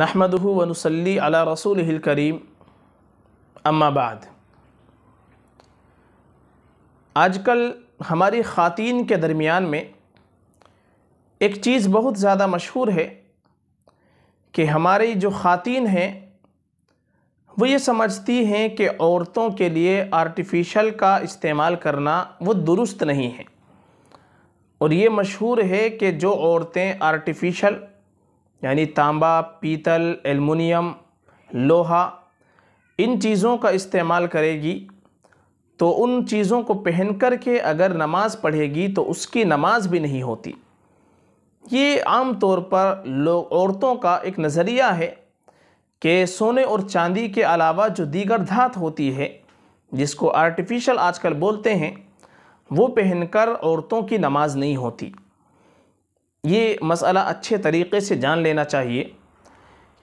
नहमदहू वनसली अला रसूल करीम अम्माबाद आजकल हमारी ख़वातीन के दरमियान में एक चीज़ बहुत ज़्यादा मशहूर है कि हमारी जो ख़वातीन हैं वो ये समझती हैं कि औरतों के लिए आर्टिफिशियल का इस्तेमाल करना वो दुरुस्त नहीं है और ये मशहूर है कि जो औरतें आर्टिफिशियल यानी तांबा पीतल एलमिनियम लोहा इन चीज़ों का इस्तेमाल करेगी तो उन चीज़ों को पहन कर के अगर नमाज़ पढ़ेगी तो उसकी नमाज भी नहीं होती ये आम तौर पर लोग औरतों का एक नज़रिया है कि सोने और चांदी के अलावा जो दीगर धात होती है जिसको आर्टिफिशियल आजकल बोलते हैं वो पहनकर औरतों की नमाज नहीं होती ये मसला अच्छे तरीके से जान लेना चाहिए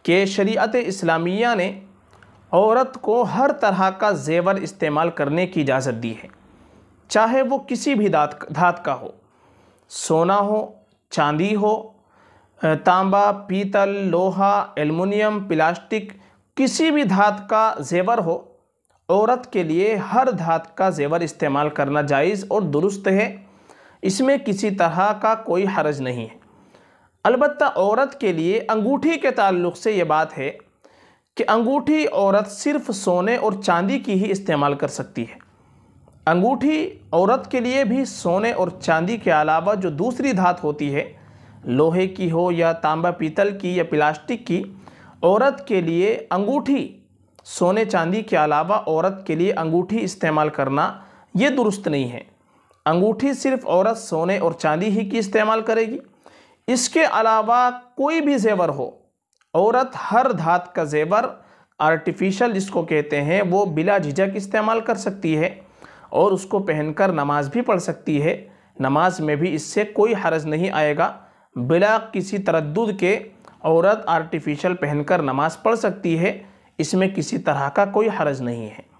कि शरीयत इस्लामिया ने औरत को हर तरह का जेवर इस्तेमाल करने की इजाज़त दी है चाहे वो किसी भी धात का हो सोना हो चांदी हो तांबा पीतल लोहा एल्युमिनियम प्लास्टिक किसी भी धात का जेवर हो औरत के लिए हर धात का जेवर इस्तेमाल करना जायज़ और दुरुस्त है इसमें किसी तरह का कोई हर्ज नहीं है अलबत् औरत के लिए अंगूठी के ताल्लुक से ये बात है कि अंगूठी औरत सिर्फ सोने और चांदी की ही इस्तेमाल कर सकती है अंगूठी औरत के लिए भी सोने और चांदी के अलावा जो दूसरी धात होती है लोहे की हो या तांबा पीतल की या प्लास्टिक की औरत के लिए अंगूठी सोने चांदी के अलावा औरत के लिए अंगूठी इस्तेमाल करना ये दुरुस्त नहीं है अंगूठी सिर्फ औरत सोने और चांदी ही की इस्तेमाल करेगी इसके अलावा कोई भी जेवर हो औरत हर धात का जेवर आर्टिफिशियल जिसको कहते हैं वो बिला झिझक इस्तेमाल कर सकती है और उसको पहनकर नमाज भी पढ़ सकती है नमाज में भी इससे कोई हरज नहीं आएगा बिला किसी तरद के औरत आर्टिफिशियल पहनकर नमाज़ पढ़ सकती है इसमें किसी तरह का कोई हर्ज नहीं है